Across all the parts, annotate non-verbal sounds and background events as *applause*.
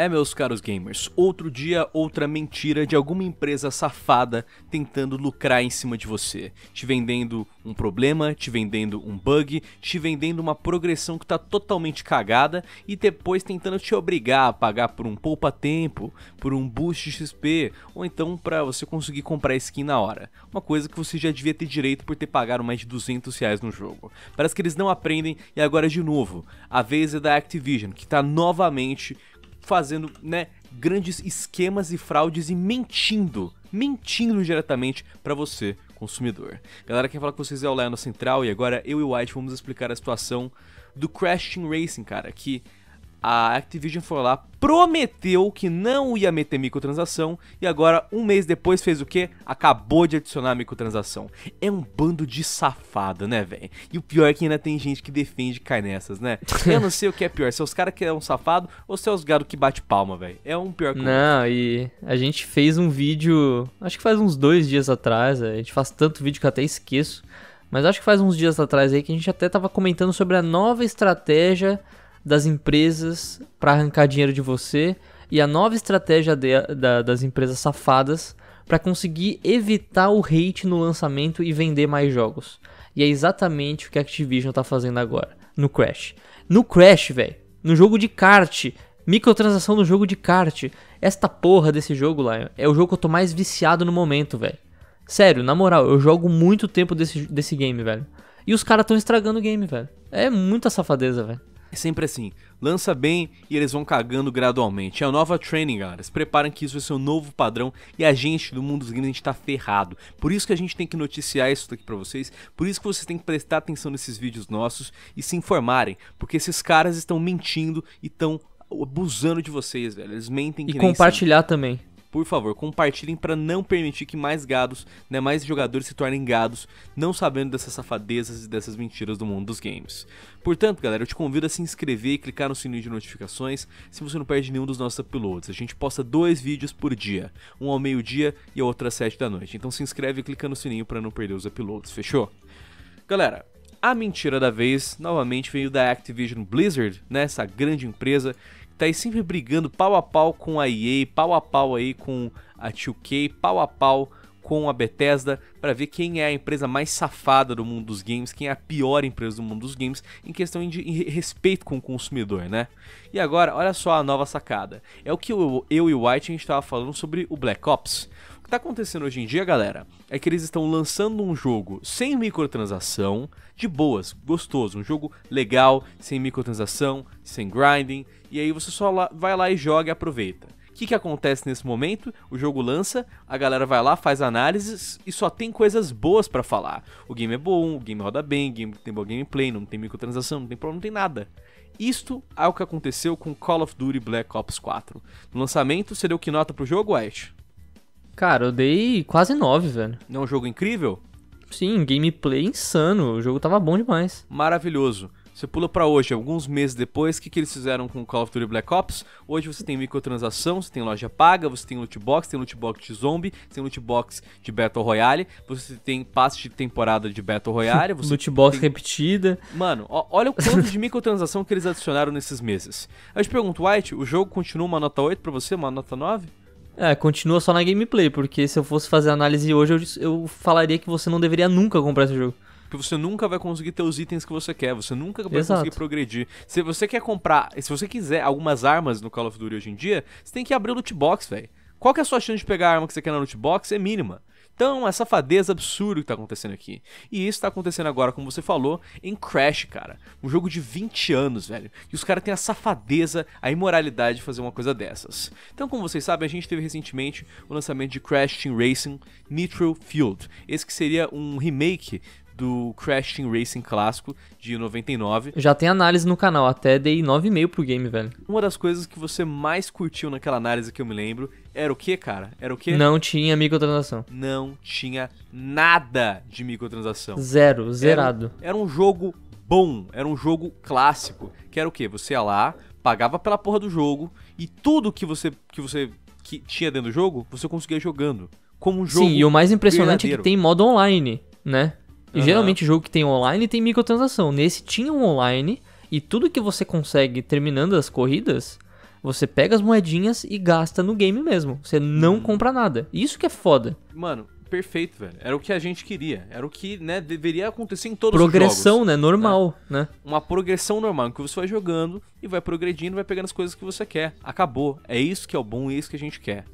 É, meus caros gamers, outro dia, outra mentira de alguma empresa safada tentando lucrar em cima de você, te vendendo um problema, te vendendo um bug, te vendendo uma progressão que tá totalmente cagada e depois tentando te obrigar a pagar por um poupa-tempo, por um boost XP ou então para você conseguir comprar skin na hora. Uma coisa que você já devia ter direito por ter pagado mais de 200 reais no jogo. Parece que eles não aprendem e agora de novo, a vez é da Activision, que tá novamente fazendo, né, grandes esquemas e fraudes e mentindo, mentindo diretamente para você, consumidor. Galera, quem fala com vocês é o Léo Central e agora eu e o White vamos explicar a situação do Crash Team Racing, cara, que a Activision foi lá, prometeu que não ia meter microtransação e agora, um mês depois, fez o quê? Acabou de adicionar microtransação. É um bando de safado, né, velho? E o pior é que ainda tem gente que defende cai nessas, né? *laughs* Eu não sei o que é pior, se é os caras que é um safado ou se é os gado que bate palma, velho. É um pior que Não, e a gente fez um vídeo, acho que faz uns dois dias atrás, a gente faz tanto vídeo que eu até esqueço, mas acho que faz uns dias atrás aí que a gente até tava comentando sobre a nova estratégia das empresas para arrancar dinheiro de você e a nova estratégia de, da, das empresas safadas para conseguir evitar o hate no lançamento e vender mais jogos. E é exatamente o que a Activision tá fazendo agora, no Crash. No Crash, velho, no jogo de kart, microtransação no jogo de kart. Esta porra desse jogo lá é o jogo que eu tô mais viciado no momento, velho. Sério, na moral, eu jogo muito tempo desse, desse game, velho. E os caras tão estragando o game, velho. É muita safadeza, velho. É sempre assim, lança bem e eles vão cagando gradualmente. É a nova training, galera. Se preparem que isso vai ser um novo padrão e a gente do mundo dos games, a gente tá ferrado. Por isso que a gente tem que noticiar isso daqui pra vocês, por isso que vocês têm que prestar atenção nesses vídeos nossos e se informarem, porque esses caras estão mentindo e estão abusando de vocês, velho. Eles mentem que E compartilhar sempre. também por favor, compartilhem para não permitir que mais gados, né, mais jogadores se tornem gados, não sabendo dessas safadezas e dessas mentiras do mundo dos games. Portanto, galera, eu te convido a se inscrever e clicar no sininho de notificações se você não perde nenhum dos nossos uploads. A gente posta dois vídeos por dia, um ao meio-dia e outro às 7 da noite. Então se inscreve e clica no sininho para não perder os uploads, fechou? Galera, a mentira da vez novamente veio da Activision Blizzard, né, essa grande empresa tá aí sempre brigando pau a pau com a EA, pau a pau aí com a 2K, pau a pau com a Bethesda para ver quem é a empresa mais safada do mundo dos games, quem é a pior empresa do mundo dos games em questão de respeito com o consumidor, né? E agora, olha só a nova sacada. É o que eu, eu e o White a gente estava falando sobre o Black Ops tá acontecendo hoje em dia, galera, é que eles estão lançando um jogo sem microtransação, de boas, gostoso, um jogo legal, sem microtransação, sem grinding, e aí você só vai lá e joga e aproveita. O que, que acontece nesse momento? O jogo lança, a galera vai lá, faz análises e só tem coisas boas para falar. O game é bom, o game roda bem, game, tem bom gameplay, não tem microtransação, não tem problema, não tem nada. Isto é o que aconteceu com Call of Duty Black Ops 4. No lançamento, você deu que nota pro jogo, Ash? Cara, eu dei quase 9, velho. Não é um jogo incrível? Sim, gameplay insano. O jogo tava bom demais. Maravilhoso. Você pula para hoje, alguns meses depois, o que, que eles fizeram com Call of Duty Black Ops? Hoje você tem microtransação, você tem loja paga, você tem loot box, tem loot box de zombie, tem loot box de Battle Royale, você tem passe de temporada de Battle Royale, *laughs* você loot box tem... repetida. Mano, ó, olha o quanto de microtransação que eles adicionaram nesses meses. Aí eu te pergunto, White, o jogo continua uma nota 8 para você, uma nota 9? É, continua só na gameplay, porque se eu fosse fazer análise hoje, eu, eu falaria que você não deveria nunca comprar esse jogo. Porque você nunca vai conseguir ter os itens que você quer, você nunca vai Exato. conseguir progredir. Se você quer comprar, se você quiser algumas armas no Call of Duty hoje em dia, você tem que abrir o loot box, velho. Qual que é a sua chance de pegar a arma que você quer na loot box? É mínima. Então, essa é safadeza absurda que tá acontecendo aqui. E isso tá acontecendo agora, como você falou, em Crash, cara. Um jogo de 20 anos, velho. E os caras têm a safadeza, a imoralidade de fazer uma coisa dessas. Então, como vocês sabem, a gente teve recentemente o lançamento de Crash Team Racing Nitro Field. Esse que seria um remake do Crash Team Racing clássico de 99. Já tem análise no canal, até dei 9,5 pro game, velho. Uma das coisas que você mais curtiu naquela análise que eu me lembro era o que, cara? Era o que? Não tinha microtransação. Não tinha nada de microtransação. Zero, zerado. Era, era um jogo bom, era um jogo clássico. Que era o que? Você ia lá, pagava pela porra do jogo e tudo que você que você que tinha dentro do jogo, você conseguia jogando. Como um jogo. Sim, e o mais impressionante verdadeiro. é que tem modo online, né? Uhum. Geralmente jogo que tem online tem microtransação. Nesse tinha um online e tudo que você consegue terminando as corridas, você pega as moedinhas e gasta no game mesmo. Você não hum. compra nada. Isso que é foda. Mano, perfeito, velho. Era o que a gente queria. Era o que, né, deveria acontecer em todos progressão, os jogos. Progressão, né? Normal, né? né? Uma progressão normal, que você vai jogando e vai progredindo, vai pegando as coisas que você quer. Acabou. É isso que é o bom e é isso que a gente quer.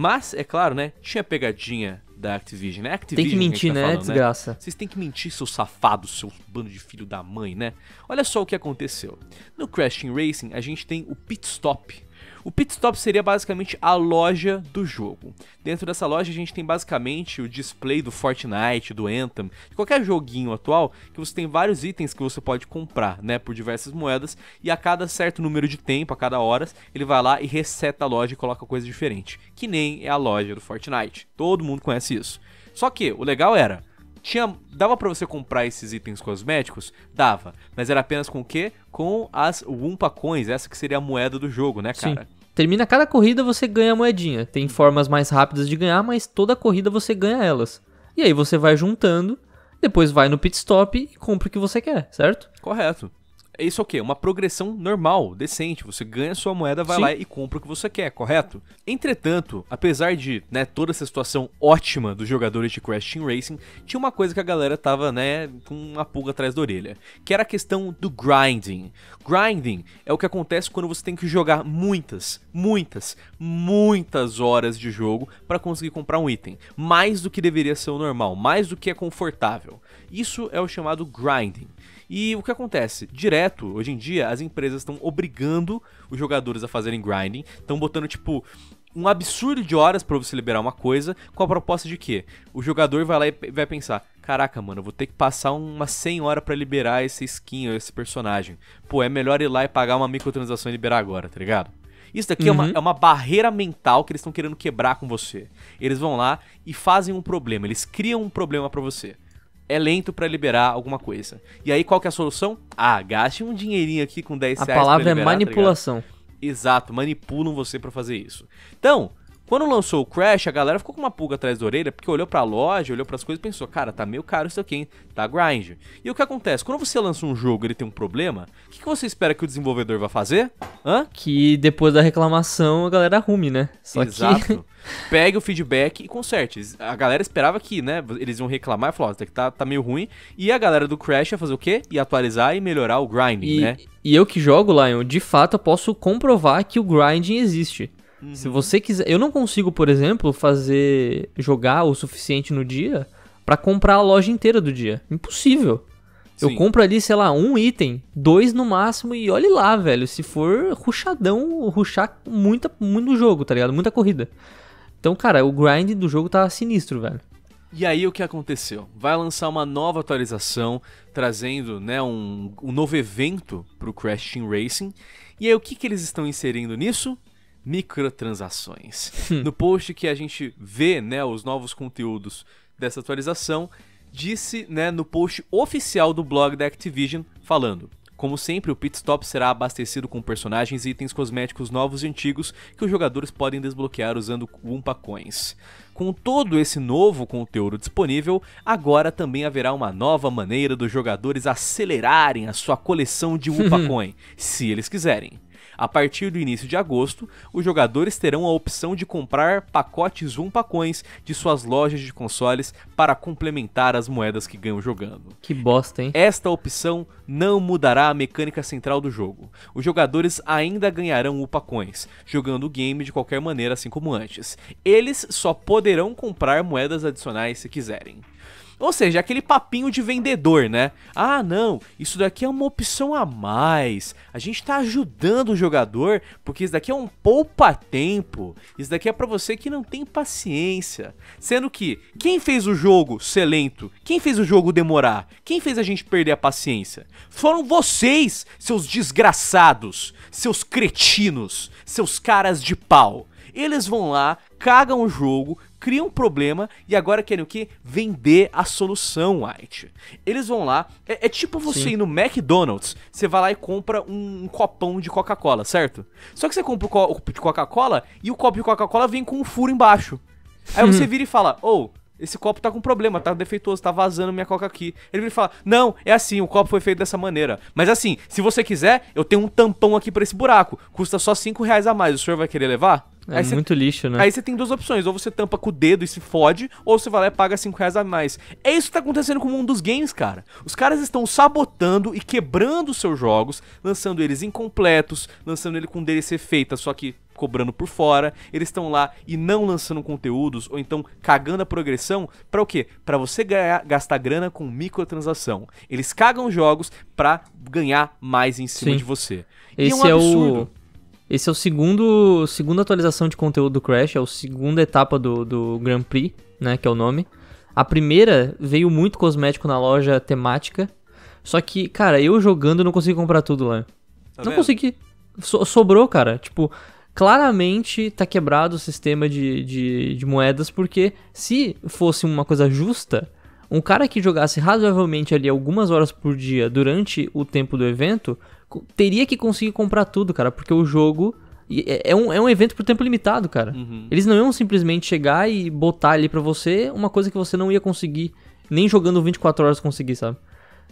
Mas, é claro, né? Tinha pegadinha da Activision, né? Activision, tem que mentir, que tá né? Falando, né? Desgraça. Né? Vocês têm que mentir, seu safado, seu bando de filho da mãe, né? Olha só o que aconteceu. No Crash Team Racing, a gente tem o pit stop o pit stop seria basicamente a loja do jogo. Dentro dessa loja a gente tem basicamente o display do Fortnite, do Anthem, de qualquer joguinho atual, que você tem vários itens que você pode comprar, né, por diversas moedas, e a cada certo número de tempo, a cada hora, ele vai lá e reseta a loja e coloca coisa diferente, que nem é a loja do Fortnite. Todo mundo conhece isso. Só que o legal era, tinha, dava para você comprar esses itens cosméticos? Dava, mas era apenas com o quê? Com as Wumpa Coins, essa que seria a moeda do jogo, né, cara? Sim. Termina cada corrida, você ganha a moedinha. Tem uhum. formas mais rápidas de ganhar, mas toda corrida você ganha elas. E aí você vai juntando, depois vai no pit stop e compra o que você quer, certo? Correto. É isso é o quê? Uma progressão normal, decente. Você ganha sua moeda, vai Sim. lá e compra o que você quer, correto? Entretanto, apesar de né, toda essa situação ótima dos jogadores de Crash Team Racing, tinha uma coisa que a galera tava né, com uma pulga atrás da orelha, que era a questão do grinding. Grinding é o que acontece quando você tem que jogar muitas, muitas, muitas horas de jogo para conseguir comprar um item, mais do que deveria ser o normal, mais do que é confortável. Isso é o chamado grinding. E o que acontece? Direto, hoje em dia, as empresas estão obrigando os jogadores a fazerem grinding, estão botando tipo um absurdo de horas para você liberar uma coisa, com a proposta de quê? o jogador vai lá e vai pensar: caraca, mano, eu vou ter que passar umas 100 horas para liberar esse skin ou esse personagem. Pô, é melhor ir lá e pagar uma microtransação e liberar agora, tá ligado? Isso daqui uhum. é, uma, uhum. é uma barreira mental que eles estão querendo quebrar com você. Eles vão lá e fazem um problema, eles criam um problema para você é lento para liberar alguma coisa. E aí qual que é a solução? Ah, gaste um dinheirinho aqui com 10 a reais. A palavra é liberar, é manipulação. Tá Exato, manipulam você para fazer isso. Então, quando lançou o Crash, a galera ficou com uma pulga atrás da orelha, porque olhou pra loja, olhou as coisas e pensou, cara, tá meio caro isso aqui, hein? Tá grind. E o que acontece? Quando você lança um jogo e ele tem um problema, o que, que, você espera que o desenvolvedor vá fazer? Hã? Que depois da reclamação a galera arrume, né? Só Exato. Que... *laughs* Pegue o feedback e conserte. A galera esperava que, né, eles iam reclamar e falar, ó, oh, tá, tá meio ruim. E a galera do Crash ia fazer o quê? E atualizar e melhorar o grinding, e, né? E eu que jogo, Lion, de fato eu posso comprovar que o grinding existe. Uhum. Se você quiser, eu não consigo, por exemplo, fazer jogar o suficiente no dia para comprar a loja inteira do dia. Impossível. Sim. Eu compro ali, sei lá, um item, dois no máximo e olhe lá, velho. Se for ruchadão, ruxar muita, muito jogo, tá ligado? Muita corrida. Então, cara, o grind do jogo tá sinistro, velho. E aí o que aconteceu? Vai lançar uma nova atualização, trazendo né, um, um novo evento para o Crash Team Racing. E aí o que, que eles estão inserindo nisso? microtransações. Hum. no post que a gente vê, né, os novos conteúdos dessa atualização, disse, né, no post oficial do blog da Activision falando: como sempre, o pit stop será abastecido com personagens e itens cosméticos novos e antigos que os jogadores podem desbloquear usando Wumpa Coins. Com todo esse novo conteúdo disponível, agora também haverá uma nova maneira dos jogadores acelerarem a sua coleção de Wumpa *laughs* Coin, se eles quiserem. A partir do início de agosto, os jogadores terão a opção de comprar pacotes pacões de suas lojas de consoles para complementar as moedas que ganham jogando. Que bosta, hein? Esta opção não mudará a mecânica central do jogo. Os jogadores ainda ganharão upacões, jogando o game de qualquer maneira assim como antes. Eles só poderão comprar moedas adicionais se quiserem. Ou seja, aquele papinho de vendedor, né? Ah, não, isso daqui é uma opção a mais. A gente tá ajudando o jogador porque isso daqui é um poupa-tempo. Isso daqui é para você que não tem paciência. Sendo que quem fez o jogo ser lento? Quem fez o jogo demorar? Quem fez a gente perder a paciência? Foram vocês, seus desgraçados, seus cretinos, seus caras de pau. Eles vão lá, cagam o jogo, criam um problema e agora querem o quê? Vender a solução, White. Eles vão lá, é, é tipo você Sim. ir no McDonald's, você vai lá e compra um, um copão de Coca-Cola, certo? Só que você compra o copo de Coca-Cola e o copo de Coca-Cola vem com um furo embaixo. Aí você uhum. vira e fala, ou... Oh, esse copo tá com problema, tá defeituoso, tá vazando minha coca aqui. Ele vira e fala: Não, é assim, o copo foi feito dessa maneira. Mas assim, se você quiser, eu tenho um tampão aqui para esse buraco. Custa só 5 reais a mais. O senhor vai querer levar? É aí muito cê, lixo, né? Aí você tem duas opções. Ou você tampa com o dedo e se fode, ou você vai lá e paga 5 reais a mais. É isso que tá acontecendo com o mundo dos games, cara. Os caras estão sabotando e quebrando os seus jogos, lançando eles incompletos, lançando ele com DLC feita, só que cobrando por fora, eles estão lá e não lançando conteúdos ou então cagando a progressão para o quê? Para você ganhar, gastar grana com microtransação. Eles cagam jogos para ganhar mais em cima Sim. de você. Esse e é, um é o esse é o segundo segunda atualização de conteúdo do Crash, é a segunda etapa do, do Grand Prix, né, que é o nome. A primeira veio muito cosmético na loja temática, só que, cara, eu jogando não consegui comprar tudo lá. Tá não vendo? consegui. So, sobrou, cara. Tipo, claramente tá quebrado o sistema de, de, de moedas, porque se fosse uma coisa justa, um cara que jogasse razoavelmente ali algumas horas por dia durante o tempo do evento teria que conseguir comprar tudo, cara, porque o jogo é, é um, é um evento por tempo limitado, cara. Uhum. Eles não iam simplesmente chegar e botar ali para você uma coisa que você não ia conseguir, nem jogando 24 horas conseguir, sabe?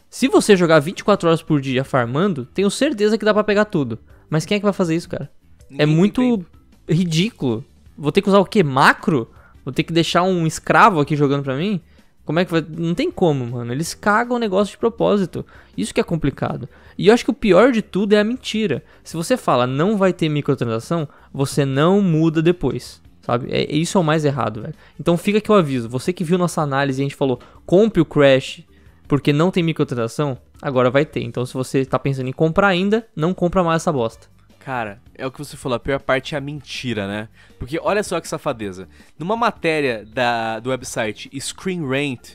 Se você jogar 24 horas por dia farmando, tenho certeza que dá para pegar tudo. Mas quem é que vai fazer isso, cara? É Ninguém é muito ridículo. Vou ter que usar o quê? Macro? Vou ter que deixar um escravo aqui jogando pra mim? Como é que vai? Não tem como, mano. Eles cagam o negócio de propósito. Isso que é complicado. E eu acho que o pior de tudo é a mentira. Se você fala não vai ter microtransação, você não muda depois. Sabe? É, isso é o mais errado, velho. Então fica aqui o aviso. Você que viu nossa análise e a gente falou compre o Crash porque não tem microtransação, agora vai ter. Então se você tá pensando em comprar ainda, não compra mais essa bosta. Cara, é o que você falou, a pior parte é a mentira, né? Porque olha só que safadeza. Numa matéria da, do website Screen Rant,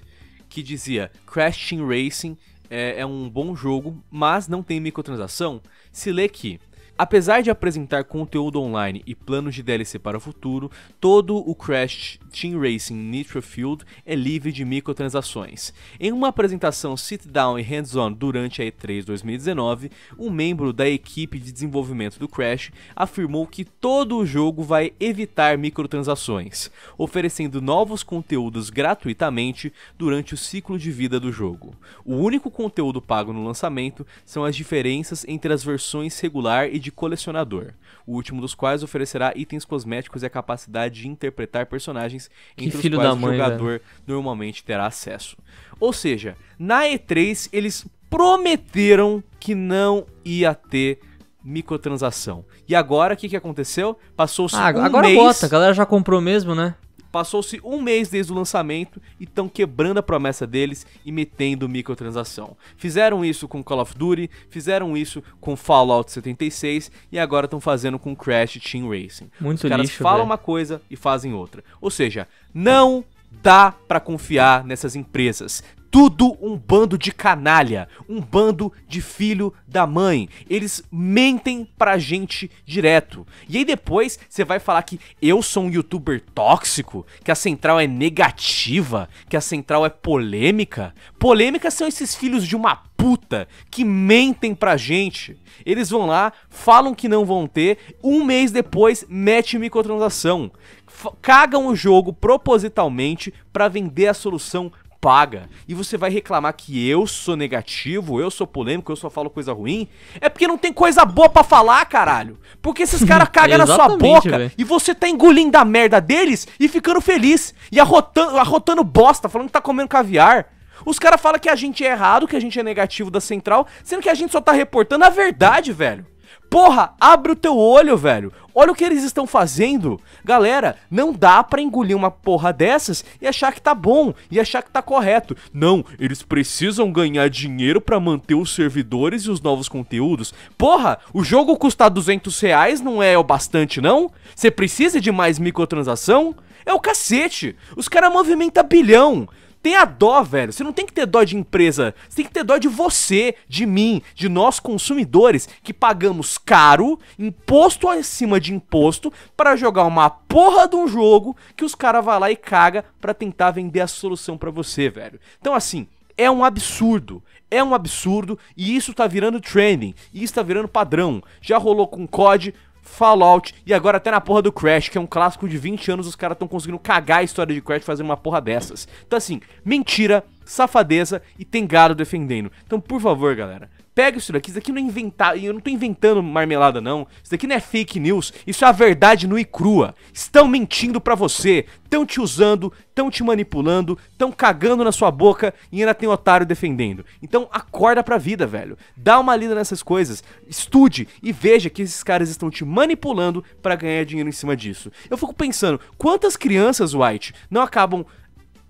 que dizia Crash Team Racing é, é um bom jogo, mas não tem microtransação, se lê que Apesar de apresentar conteúdo online e planos de DLC para o futuro, todo o Crash Team Racing Nitro Field é livre de microtransações. Em uma apresentação sit-down e hands-on durante a E3 2019, um membro da equipe de desenvolvimento do Crash afirmou que todo o jogo vai evitar microtransações, oferecendo novos conteúdos gratuitamente durante o ciclo de vida do jogo. O único conteúdo pago no lançamento são as diferenças entre as versões regular e de de colecionador, o último dos quais oferecerá itens cosméticos e a capacidade de interpretar personagens que entre os quais o mãe, jogador velho. normalmente terá acesso. Ou seja, na E3 eles prometeram que não ia ter microtransação. E agora o que, que aconteceu? Passou-se ah, um agora mês... Agora bota, a galera já comprou mesmo, né? Passou-se um mês desde o lançamento e estão quebrando a promessa deles e metendo microtransação. Fizeram isso com Call of Duty, fizeram isso com Fallout 76 e agora estão fazendo com Crash Team Racing. Muito Os caras lixo, falam véio. uma coisa e fazem outra. Ou seja, não dá para confiar nessas empresas tudo um bando de canalha, um bando de filho da mãe. Eles mentem pra gente direto. E aí depois você vai falar que eu sou um youtuber tóxico, que a central é negativa, que a central é polêmica. Polêmica são esses filhos de uma puta que mentem pra gente. Eles vão lá, falam que não vão ter, um mês depois mete microtransação. F cagam o jogo propositalmente para vender a solução paga E você vai reclamar que eu sou negativo, eu sou polêmico, eu só falo coisa ruim. É porque não tem coisa boa para falar, caralho. Porque esses *laughs* caras cagam na sua boca véio. e você tá engolindo a merda deles e ficando feliz. E arrotando, arrotando bosta, falando que tá comendo caviar. Os caras falam que a gente é errado, que a gente é negativo da central, sendo que a gente só tá reportando a verdade, velho. Porra, abre o teu olho, velho. Olha o que eles estão fazendo. Galera, não dá pra engolir uma porra dessas e achar que tá bom, e achar que tá correto. Não, eles precisam ganhar dinheiro pra manter os servidores e os novos conteúdos. Porra, o jogo custar 200 reais não é o bastante, não? Você precisa de mais microtransação? É o cacete. Os caras movimentam bilhão. Tenha dó, velho. Você não tem que ter dó de empresa. Você tem que ter dó de você, de mim, de nós consumidores que pagamos caro, imposto acima de imposto, para jogar uma porra de um jogo que os caras vão lá e caga para tentar vender a solução para você, velho. Então, assim, é um absurdo. É um absurdo e isso tá virando trending, e isso tá virando padrão. Já rolou com COD, Fallout e agora até na porra do Crash, que é um clássico de 20 anos, os caras estão conseguindo cagar a história de Crash fazendo uma porra dessas. Então assim, mentira, safadeza e tem gado defendendo. Então por favor, galera, Pega isso daqui, isso daqui não é inventado, eu não tô inventando marmelada não. Isso daqui não é fake news, isso é a verdade nua e crua. Estão mentindo pra você, estão te usando, estão te manipulando, estão cagando na sua boca e ainda tem um otário defendendo. Então acorda pra vida, velho. Dá uma lida nessas coisas, estude e veja que esses caras estão te manipulando para ganhar dinheiro em cima disso. Eu fico pensando, quantas crianças, White, não acabam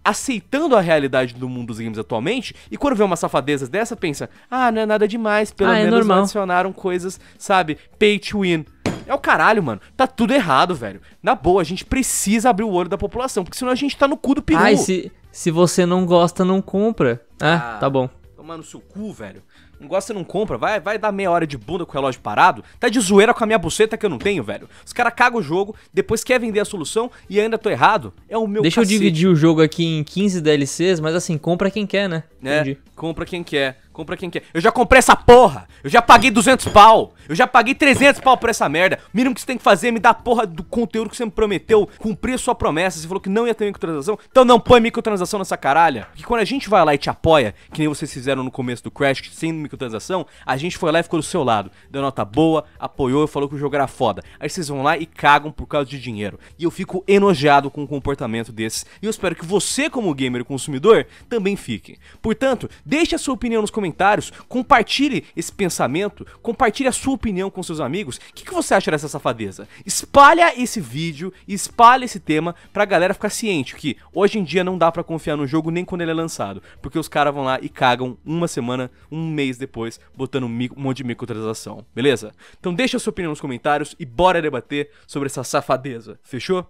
aceitando a realidade do mundo dos games atualmente e quando vê uma safadeza dessa, pensa: "Ah, não é nada demais, pelo ah, é menos normal. adicionaram coisas, sabe, pay to win". É o caralho, mano. Tá tudo errado, velho. Na boa, a gente precisa abrir o olho da população, porque senão a gente tá no cu do peru. Ai, se, se você não gosta, não compra. Ah, ah tá bom. Tomar no seu cu, velho. Não gosta, você não compra. Vai, vai dar meia hora de bunda com o relógio parado. Tá de zoeira com a minha buceta que eu não tenho, velho. Os caras cagam o jogo, depois quer vender a solução e ainda tô errado. É o meu Deixa cacete. eu dividir o jogo aqui em 15 DLCs, mas assim, compra quem quer, né? É, Entendi. É, compra quem quer. Compra quem quer. Eu já comprei essa porra. Eu já paguei 200 pau. Eu já paguei 300 pau por essa merda. O mínimo que você tem que fazer é me dar a porra do conteúdo que você me prometeu. Cumprir a sua promessa. Você falou que não ia ter microtransação. Então não põe microtransação nessa caralha. Porque quando a gente vai lá e te apoia, que nem vocês fizeram no começo do Crash, sem microtransação, a gente foi lá e ficou do seu lado. Deu nota boa, apoiou e falou que o jogo era foda. Aí vocês vão lá e cagam por causa de dinheiro. E eu fico enojado com o comportamento desses. E eu espero que você, como gamer e consumidor, também fique. Portanto, deixe a sua opinião nos comentários comentários, compartilhe esse pensamento, compartilhe a sua opinião com seus amigos. O que, que, você acha dessa safadeza? Espalha esse vídeo, espalha esse tema pra galera ficar ciente que hoje em dia não dá para confiar no jogo nem quando ele é lançado, porque os caras vão lá e cagam uma semana, um mês depois, botando um, um monte de microtransação, beleza? Então deixa a sua opinião nos comentários e bora debater sobre essa safadeza, fechou?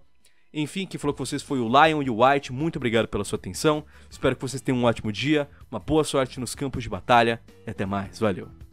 Enfim, quem falou com vocês foi o Lion e o White. Muito obrigado pela sua atenção. Espero que vocês tenham um ótimo dia, uma boa sorte nos campos de batalha e até mais. Valeu!